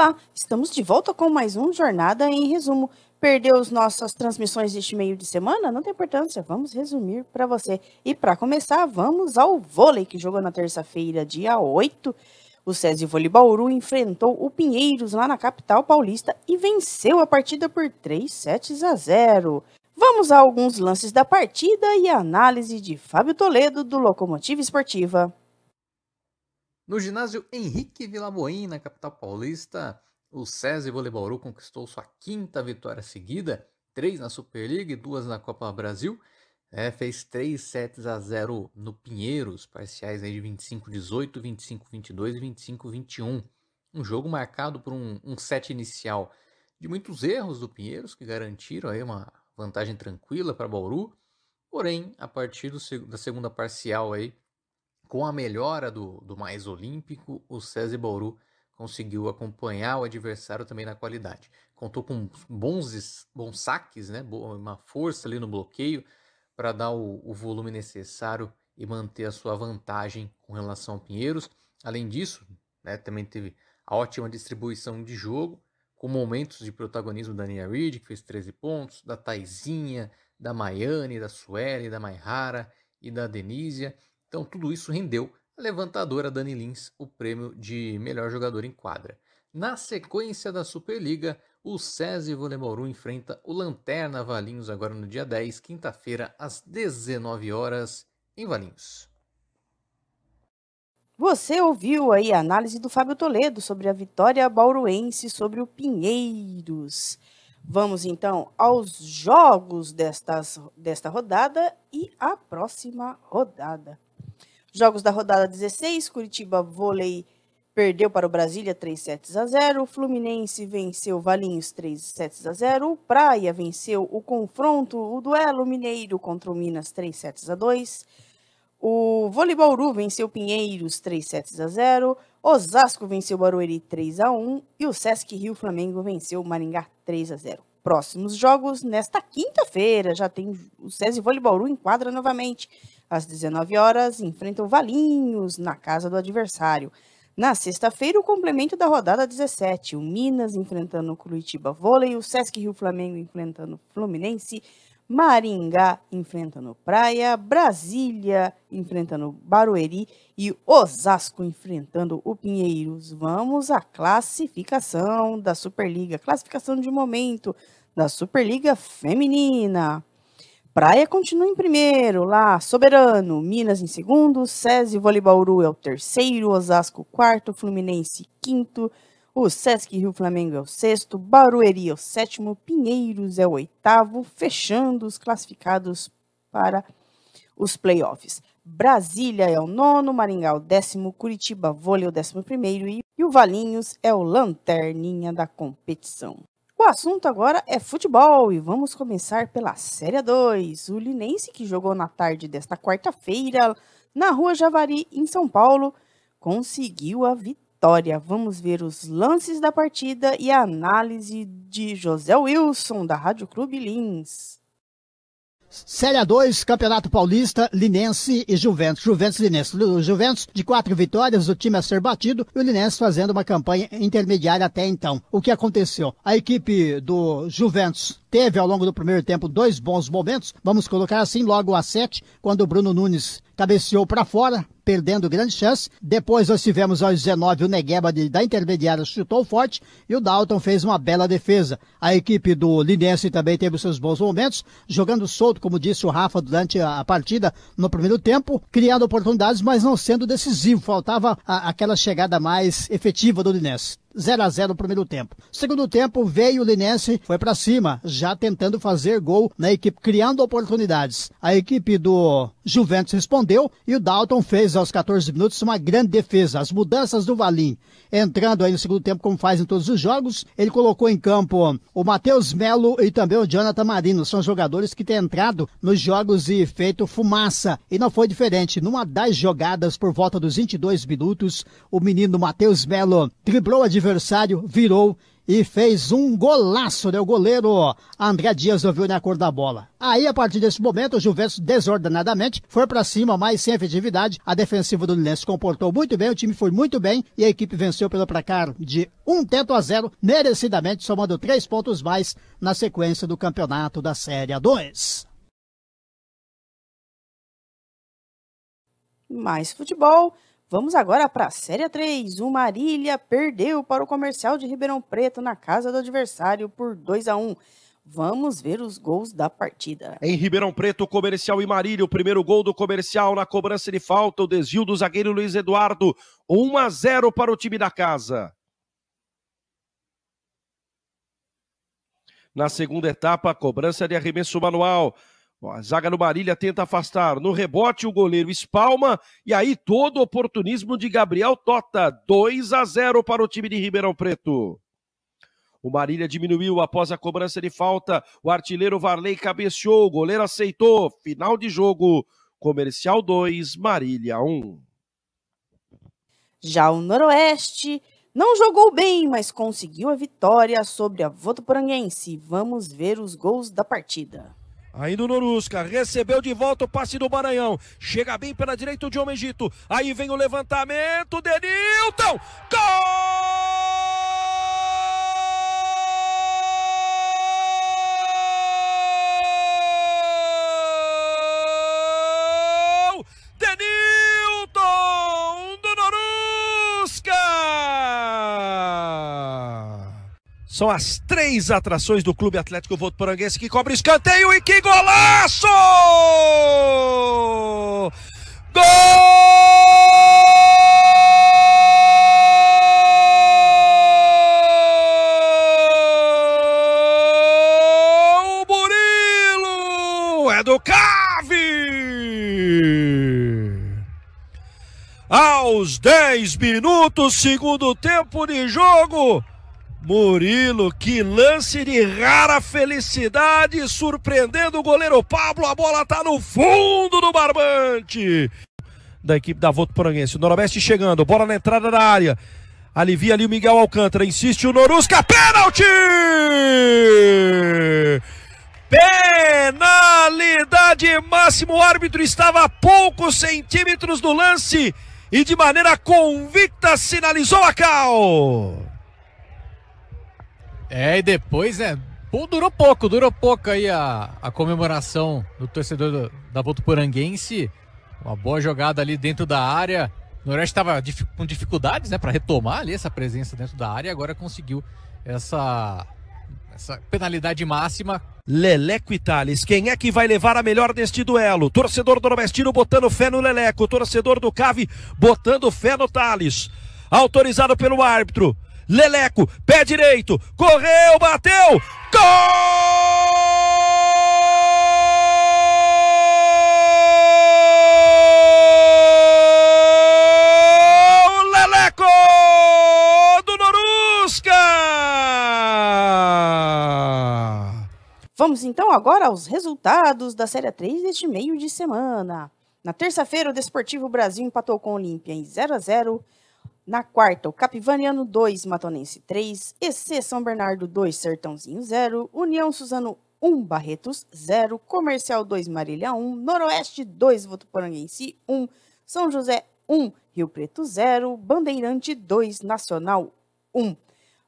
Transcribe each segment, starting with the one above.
Olá, estamos de volta com mais um Jornada em Resumo. Perdeu as nossas transmissões deste meio de semana? Não tem importância, vamos resumir para você. E para começar, vamos ao vôlei que jogou na terça-feira, dia 8. O SESI Bauru enfrentou o Pinheiros lá na capital paulista e venceu a partida por 3 sets a 0. Vamos a alguns lances da partida e a análise de Fábio Toledo do Locomotiva Esportiva. No ginásio Henrique Vilaboim, na capital paulista, o SESI Voleibauru conquistou sua quinta vitória seguida, três na Superliga e duas na Copa Brasil. É, fez 3 sets a 0 no Pinheiros, parciais aí de 25-18, 25-22 e 25-21. Um jogo marcado por um, um set inicial de muitos erros do Pinheiros, que garantiram aí uma vantagem tranquila para Bauru. Porém, a partir do, da segunda parcial aí, com a melhora do, do mais olímpico, o César Bauru conseguiu acompanhar o adversário também na qualidade. Contou com bons, bons saques, né? uma força ali no bloqueio para dar o, o, volume necessário e manter a sua vantagem com relação ao Pinheiros. Além disso, né, também teve a ótima distribuição de jogo, com momentos de protagonismo da Nia Reid, que fez 13 pontos, da Taizinha, da Maiane, da Sueli, da Maihara e da Denísia. Então tudo isso rendeu a levantadora Dani Lins o prêmio de melhor jogador em quadra. Na sequência da Superliga, o SESI Volemoru enfrenta o Lanterna Valinhos agora no dia 10, quinta-feira, às 19 horas, em Valinhos. Você ouviu aí a análise do Fábio Toledo sobre a vitória bauruense sobre o Pinheiros. Vamos então aos jogos destas, desta rodada e a próxima rodada. Jogos da rodada 16, Curitiba Vôlei perdeu para o Brasília 3 sets a 0, Fluminense venceu Valinhos 3 sets a 0, Praia venceu o confronto, o duelo mineiro contra o Minas 3 sets a 2, o Voleibauru venceu Pinheiros 3 sets a 0, Osasco venceu Barueri 3 a 1 e o Sesc Rio Flamengo venceu Maringá 3 a 0. Próximos jogos nesta quinta-feira já tem o SESI Voleibauru enquadra novamente às 19 horas, enfrenta o Valinhos, na casa do adversário. Na sexta-feira, o complemento da rodada 17. O Minas enfrentando o Curitiba Vôlei, o Sesc Rio Flamengo enfrentando o Fluminense, Maringá enfrentando Praia, Brasília enfrentando Barueri e Osasco enfrentando o Pinheiros. Vamos à classificação da Superliga, classificação de momento da Superliga Feminina. Praia continua em primeiro, lá Soberano, Minas em segundo, SESI Voleibauru é o terceiro, Osasco quarto, Fluminense quinto, o Sesc Rio Flamengo é o sexto, Barueri é o sétimo, Pinheiros é o oitavo, fechando os classificados para os playoffs. Brasília é o nono, Maringá é o décimo, Curitiba Vôlei é o décimo primeiro e o Valinhos é o lanterninha da competição. O assunto agora é futebol e vamos começar pela Série 2. O Linense, que jogou na tarde desta quarta-feira na Rua Javari, em São Paulo, conseguiu a vitória. Vamos ver os lances da partida e a análise de José Wilson, da Rádio Clube Lins. Série A2, Campeonato Paulista, Linense e Juventus. Juventus Linense. Juventus de quatro vitórias, o time a ser batido e o Linense fazendo uma campanha intermediária até então. O que aconteceu? A equipe do Juventus teve ao longo do primeiro tempo dois bons momentos, vamos colocar assim, logo a 7, quando o Bruno Nunes cabeceou para fora, perdendo grande chance. Depois nós tivemos aos 19 o Negueba da intermediária chutou forte e o Dalton fez uma bela defesa. A equipe do Linense também teve os seus bons momentos, jogando solto, como disse o Rafa durante a, a partida no primeiro tempo, criando oportunidades, mas não sendo decisivo. Faltava a, aquela chegada mais efetiva do Linense. 0 a 0 no primeiro tempo. Segundo tempo, veio o Linense, foi para cima, já tentando fazer gol na equipe, criando oportunidades. A equipe do Juventus respondeu e o Dalton fez aos 14 minutos uma grande defesa. As mudanças do Valim, entrando aí no segundo tempo, como faz em todos os jogos, ele colocou em campo o Matheus Melo e também o Jonathan Marino. São jogadores que têm entrado nos jogos e feito fumaça. E não foi diferente. Numa das jogadas, por volta dos 22 minutos, o menino Matheus Melo driblou a diversão adversário virou e fez um golaço, né? O goleiro André Dias ouviu na né, cor da bola. Aí, a partir desse momento, o Juventus desordenadamente foi para cima, mas sem efetividade. A defensiva do Linense comportou muito bem, o time foi muito bem e a equipe venceu pelo placar de um teto a zero, merecidamente somando três pontos mais na sequência do campeonato da Série A2. Mais futebol. Vamos agora para a Série 3. O Marília perdeu para o Comercial de Ribeirão Preto na casa do adversário por 2 a 1. Vamos ver os gols da partida. Em Ribeirão Preto, Comercial e Marília, o primeiro gol do Comercial na cobrança de falta, o desvio do zagueiro Luiz Eduardo, 1 a 0 para o time da casa. Na segunda etapa, cobrança de arremesso manual a zaga do Marília tenta afastar. No rebote, o goleiro espalma. E aí, todo oportunismo de Gabriel Tota. 2 a 0 para o time de Ribeirão Preto. O Marília diminuiu após a cobrança de falta. O artilheiro Varley cabeceou. O goleiro aceitou. Final de jogo. Comercial 2, Marília 1. Já o Noroeste não jogou bem, mas conseguiu a vitória sobre a Votoporanguense. Vamos ver os gols da partida. Ainda o Norusca, recebeu de volta o passe do Maranhão. Chega bem pela direita o Diogo Egito. Aí vem o levantamento, Denilton! Gol! São as três atrações do Clube Atlético Voto que cobre escanteio e que golaço! Gol! Murilo! É do Cave! Aos 10 minutos, segundo tempo de jogo. Murilo, que lance de rara felicidade, surpreendendo o goleiro Pablo. A bola tá no fundo do barbante da equipe da Voto Poranguense. O Noroeste chegando, bola na entrada da área. Alivia ali o Miguel Alcântara, insiste o Norusca, pênalti! Penalidade máximo, o árbitro estava a poucos centímetros do lance e de maneira convicta sinalizou a cal. É, e depois é. Pô, durou pouco, durou pouco aí a, a comemoração do torcedor do, da Votuporanguense. Uma boa jogada ali dentro da área. O Noreste estava dif com dificuldades, né, para retomar ali essa presença dentro da área e agora conseguiu essa essa penalidade máxima. Leleco Itales, quem é que vai levar a melhor deste duelo? Torcedor do Nordestino botando fé no Leleco, torcedor do Cave botando fé no Thales. Autorizado pelo árbitro. Leleco, pé direito, correu, bateu, gol! Leleco do Norusca! Vamos então agora aos resultados da Série 3 deste meio de semana. Na terça-feira, o Desportivo Brasil empatou com o Olímpia em 0 a 0 na quarta, o Capivaniano 2, Matonense 3, EC São Bernardo 2, Sertãozinho 0, União Suzano 1, Barretos 0, Comercial 2, Marília 1, Noroeste 2, Votuporanguense 1, São José 1, Rio Preto 0, Bandeirante 2, Nacional 1.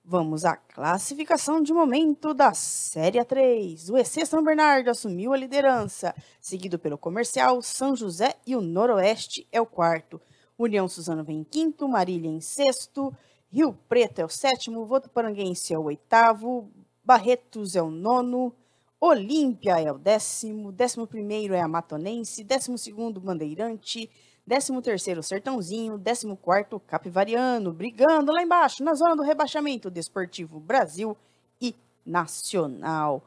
Vamos à classificação de momento da Série 3. O EC São Bernardo assumiu a liderança, seguido pelo Comercial, São José e o Noroeste é o quarto. União Suzano vem em quinto, Marília em sexto, Rio Preto é o sétimo, Votuparanguense é o oitavo, Barretos é o nono, Olímpia é o décimo, décimo primeiro é a Matonense, décimo segundo Bandeirante, décimo terceiro Sertãozinho, décimo quarto Capivariano, brigando lá embaixo, na zona do rebaixamento, Desportivo Brasil e Nacional.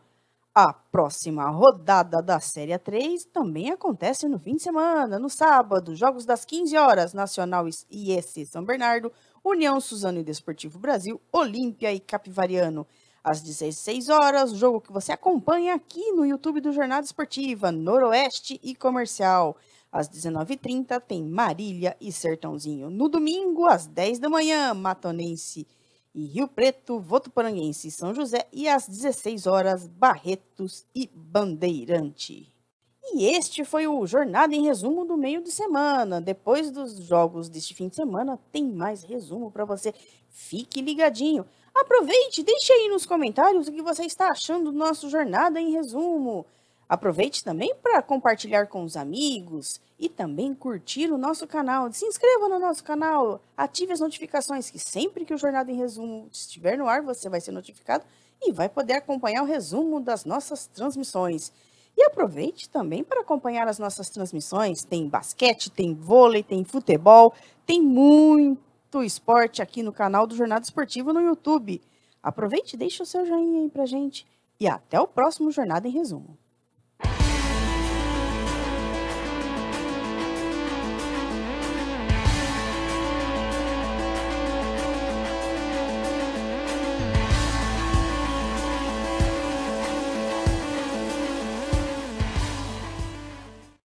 A próxima rodada da Série 3 também acontece no fim de semana, no sábado, jogos das 15 horas, Nacional e EC São Bernardo, União Suzano e Desportivo Brasil, Olímpia e Capivariano. Às 16 horas, jogo que você acompanha aqui no YouTube do Jornada Esportiva, Noroeste e Comercial. Às 19h30 tem Marília e Sertãozinho. No domingo, às 10 da manhã, Matonense e e Rio Preto, Votuporanguense e São José, e às 16 horas, Barretos e Bandeirante. E este foi o Jornada em Resumo do meio de semana. Depois dos jogos deste fim de semana, tem mais resumo para você. Fique ligadinho. Aproveite, deixe aí nos comentários o que você está achando do nosso Jornada em Resumo. Aproveite também para compartilhar com os amigos e também curtir o nosso canal. Se inscreva no nosso canal, ative as notificações, que sempre que o Jornada em Resumo estiver no ar, você vai ser notificado e vai poder acompanhar o resumo das nossas transmissões. E aproveite também para acompanhar as nossas transmissões. Tem basquete, tem vôlei, tem futebol, tem muito esporte aqui no canal do Jornada Esportiva no YouTube. Aproveite e deixe o seu joinha aí pra gente. E até o próximo Jornada em Resumo.